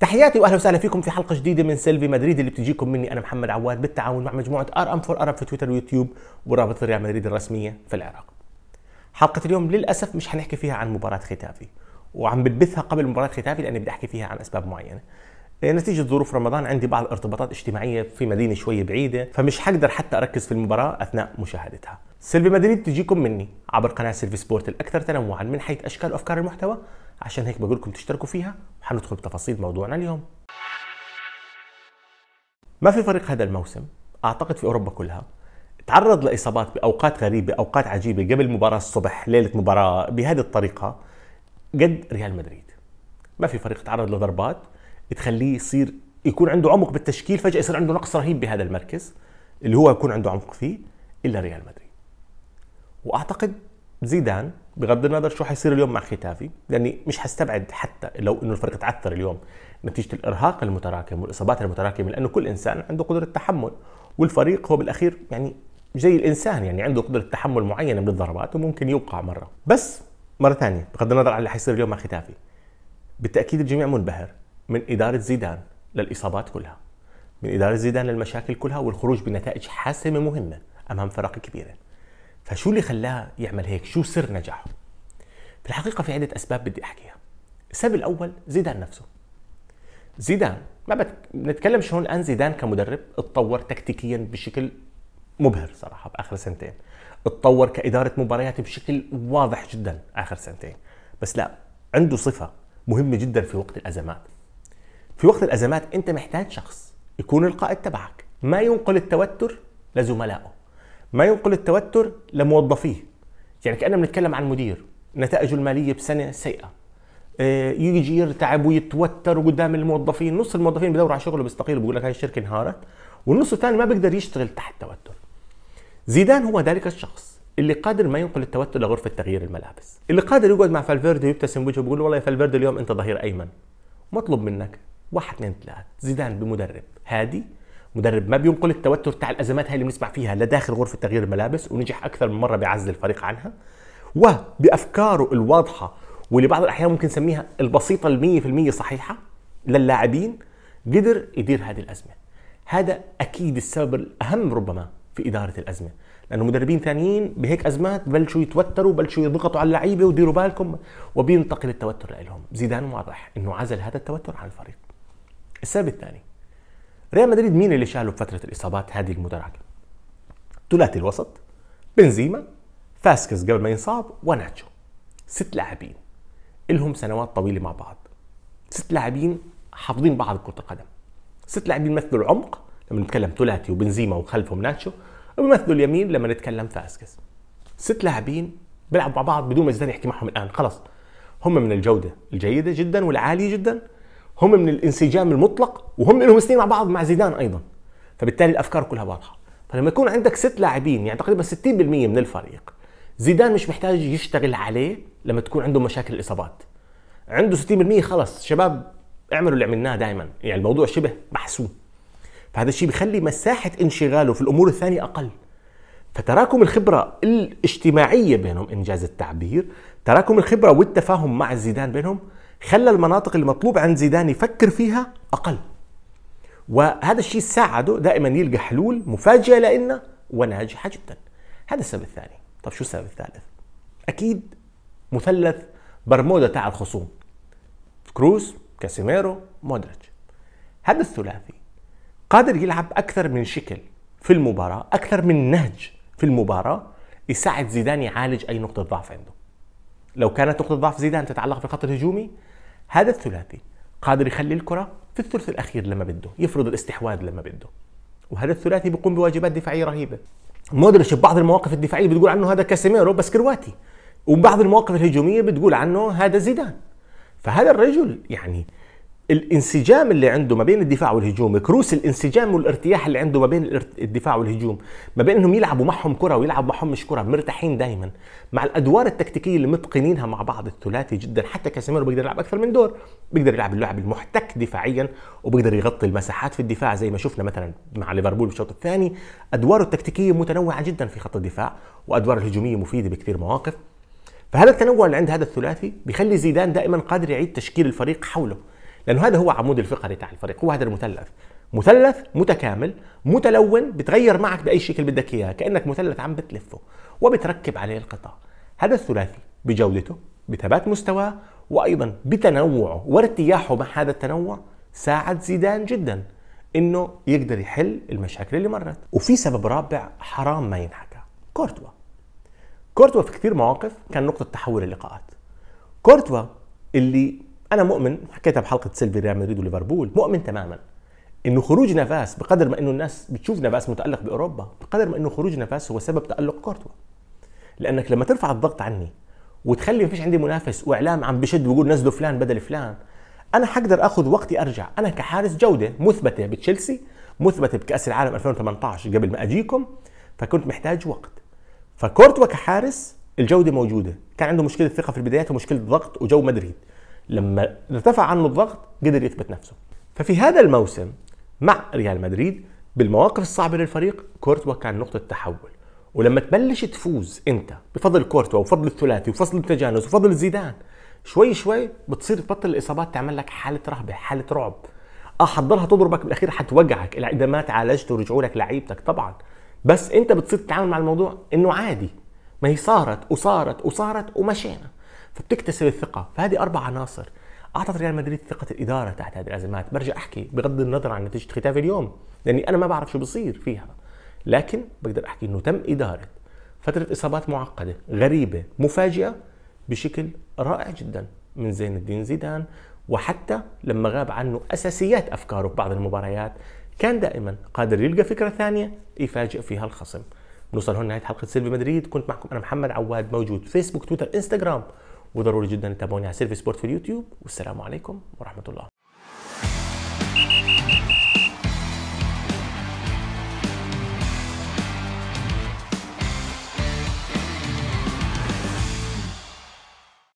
تحياتي واهلا وسهلا فيكم في حلقه جديده من سيلفي مدريد اللي بتجيكم مني انا محمد عواد بالتعاون مع مجموعه ار ام فور ارب في تويتر ويوتيوب ورابطه ريال مدريد الرسميه في العراق. حلقه اليوم للاسف مش حنحكي فيها عن مباراه ختافي وعم بتبثها قبل مباراه ختافي لاني بدي احكي فيها عن اسباب معينه. إيه، نتيجة ظروف رمضان عندي بعض الارتباطات اجتماعية في مدينة شوية بعيدة فمش حقدر حتى أركز في المباراة أثناء مشاهدتها سيلفي مدريد تجيكم مني عبر قناة سيلفي سبورت الأكثر تنوعا من حيث أشكال وأفكار المحتوى عشان هيك بقول لكم تشتركوا فيها وحندخل بتفاصيل موضوعنا اليوم ما في فريق هذا الموسم أعتقد في أوروبا كلها تعرض لإصابات بأوقات غريبة أوقات عجيبة قبل مباراة الصبح ليلة مباراة بهذه الطريقة قد ريال مدريد ما في فريق تعرض لضربات بتخليه يصير يكون عنده عمق بالتشكيل فجاه يصير عنده نقص رهيب بهذا المركز اللي هو يكون عنده عمق فيه الا ريال مدريد واعتقد زيدان بغض النظر شو حيصير اليوم مع ختافي لاني مش حستبعد حتى لو انه الفريق تعثر اليوم نتيجه الارهاق المتراكم والاصابات المتراكمه لانه كل انسان عنده قدره تحمل والفريق هو بالاخير يعني زي الانسان يعني عنده قدره تحمل معينه من الضربات وممكن يوقع مره بس مره ثانيه بغض النظر عن اللي حيصير اليوم مع ختافي بالتاكيد الجميع منبهر من إدارة زيدان للإصابات كلها من إدارة زيدان للمشاكل كلها والخروج بنتائج حاسمة مهمة أمام فرق كبيرة فشو اللي خلاه يعمل هيك شو سر نجاحه في الحقيقة في عدة أسباب بدي أحكيها السبب الأول زيدان نفسه زيدان ما بت... نتكلم هون الآن زيدان كمدرب اتطور تكتيكيا بشكل مبهر صراحة بآخر سنتين اتطور كإدارة مباريات بشكل واضح جدا آخر سنتين بس لا عنده صفة مهمة جدا في وقت الأزمات في وقت الازمات انت محتاج شخص يكون القائد تبعك ما ينقل التوتر لزملائه ما ينقل التوتر لموظفيه يعني كاننا بنتكلم عن مدير نتائجه الماليه بسنه سيئه آه، يجي يرتعب ويتوتر قدام الموظفين نص الموظفين بدوروا على شغله بيستقيلوا بيقول لك هاي الشركه انهارت والنص الثاني ما بيقدر يشتغل تحت التوتر زيدان هو ذلك الشخص اللي قادر ما ينقل التوتر لغرفه تغيير الملابس اللي قادر يقعد مع فالفيردي ويبتسم وجهه بيقول والله يا فالفيردي اليوم انت ظهير ايمن مطلوب منك واحد اثنين ثلاثة زيدان بمدرب هادي مدرب ما بينقل التوتر تاع الازمات هاي اللي بنسمع فيها لداخل غرفه تغيير الملابس ونجح اكثر من مره بعزل الفريق عنها وبافكاره الواضحه واللي بعض الاحيان ممكن نسميها البسيطه ال 100% صحيحه للاعبين قدر يدير هذه الازمه هذا اكيد السبب الاهم ربما في اداره الازمه لانه مدربين ثانيين بهيك ازمات بلشوا يتوتروا بلشوا يضغطوا على اللعيبه وديروا بالكم وبينتقل التوتر لهم زيدان واضح انه عزل هذا التوتر عن الفريق السبب الثاني ريال مدريد مين اللي شاله بفتره الاصابات هذه المدرجه؟ ثلاثي الوسط بنزيما فاسكس قبل ما ينصاب وناتشو ست لاعبين الهم سنوات طويله مع بعض ست لاعبين حافظين بعض كره القدم ست لاعبين بيمثلوا العمق لما نتكلم ثلاثي وبنزيما وخلفهم ناتشو وبيمثلوا اليمين لما نتكلم فاسكس ست لاعبين بيلعبوا مع بعض بدون ما يحكي معهم الان خلص هم من الجوده الجيده جدا والعاليه جدا هم من الانسجام المطلق وهم لهم سنين مع بعض مع زيدان ايضا فبالتالي الافكار كلها واضحه فلما يكون عندك ست لاعبين يعني تقريبا 60% من الفريق زيدان مش محتاج يشتغل عليه لما تكون عنده مشاكل الاصابات عنده 60% خلص شباب اعملوا اللي عملناه دائما يعني الموضوع شبه محسوم فهذا الشيء بيخلي مساحه انشغاله في الامور الثانيه اقل فتراكم الخبرة الاجتماعية بينهم إنجاز التعبير تراكم الخبرة والتفاهم مع زيدان بينهم خلى المناطق اللي مطلوب عند زيدان يفكر فيها اقل وهذا الشيء ساعده دائما يلقى حلول مفاجئه لنا وناجحه جدا هذا السبب الثاني طب شو السبب الثالث اكيد مثلث برمودا تاع الخصوم كروز كاسيميرو مودريتش هذا الثلاثي قادر يلعب اكثر من شكل في المباراه اكثر من نهج في المباراه يساعد زيدان يعالج اي نقطه ضعف عنده لو كانت نقطه ضعف زيدان تتعلق في الخط الهجومي هذا الثلاثي قادر يخلي الكره في الثلث الاخير لما بده يفرض الاستحواذ لما بده وهذا الثلاثي بيقوم بواجبات دفاعيه رهيبه مودريتش ببعض المواقف الدفاعيه بتقول عنه هذا كاسيميرو بس كرواتي وبعض المواقف الهجوميه بتقول عنه هذا زيدان فهذا الرجل يعني الانسجام اللي عنده ما بين الدفاع والهجوم كروس الانسجام والارتياح اللي عنده ما بين الدفاع والهجوم ما بين انهم يلعبوا معهم كره ويلعبوا معهم مش كره مرتاحين دائما مع الادوار التكتيكيه اللي متقنينها مع بعض الثلاثي جدا حتى كاسيميرو بيقدر يلعب اكثر من دور بيقدر يلعب اللعب المحتك دفاعيا وبيقدر يغطي المساحات في الدفاع زي ما شفنا مثلا مع ليفربول بالشوط الثاني ادواره التكتيكيه متنوعه جدا في خط الدفاع وادواره الهجوميه مفيده بكثير مواقف فهذا التنوع اللي عند هذا الثلاثي بيخلي زيدان دائما قادر يعيد تشكيل الفريق حوله لانه هذا هو عمود الفقري تاع الفريق هو هذا المثلث مثلث متكامل متلون بتغير معك باي شكل بدك اياه كانك مثلث عم بتلفه وبتركب عليه القطع هذا الثلاثي بجودته بثبات مستواه وايضا بتنوعه وارتياحه مع هذا التنوع ساعد زيدان جدا انه يقدر يحل المشاكل اللي مرت وفي سبب رابع حرام ما ينحكى كورتوا كورتوا في كثير مواقف كان نقطه تحول اللقاءات كورتوا اللي انا مؤمن حكيتها بحلقه سيلفي ريال مدريد وليفربول مؤمن تماما انه خروج نافاس بقدر ما انه الناس بتشوف نافاس متالق باوروبا بقدر ما انه خروج نافاس هو سبب تالق كورتوا لانك لما ترفع الضغط عني وتخلي ما فيش عندي منافس واعلام عم بشد ويقول نزلوا فلان بدل فلان انا حقدر اخذ وقتي ارجع انا كحارس جوده مثبته بتشيلسي مثبته بكاس العالم 2018 قبل ما اجيكم فكنت محتاج وقت فكورتوا كحارس الجوده موجوده كان عنده مشكله ثقه في البدايات ومشكله ضغط وجو مدريد لما ارتفع عنه الضغط قدر يثبت نفسه ففي هذا الموسم مع ريال مدريد بالمواقف الصعبة للفريق كورتوا كان نقطة تحول ولما تبلش تفوز انت بفضل كورتوا وفضل الثلاثي وفضل التجانس وفضل زيدان شوي شوي بتصير تبطل الاصابات تعمل لك حاله رهبه حاله رعب اه حتضلها تضربك بالاخير حتوجعك اذا ما تعالجت ورجعوا لك لعيبتك طبعا بس انت بتصير تتعامل مع الموضوع انه عادي ما هي صارت وصارت وصارت ومشينا فبتكتسب الثقه فهذه اربع عناصر اعطت ريال مدريد ثقه الاداره تحت هذه الازمات برجع احكي بغض النظر عن نتيجه ختافي اليوم لاني انا ما بعرف شو بصير فيها لكن بقدر احكي انه تم اداره فتره اصابات معقده غريبه مفاجئه بشكل رائع جدا من زين الدين زيدان وحتى لما غاب عنه اساسيات افكاره في بعض المباريات كان دائما قادر يلقى فكره ثانيه يفاجئ فيها الخصم نوصل هون نهايه حلقه سيلفي مدريد كنت معكم انا محمد عواد موجود فيسبوك تويتر انستغرام وضروري جدا تتابعوني على سيرفي سبورت في اليوتيوب والسلام عليكم ورحمه الله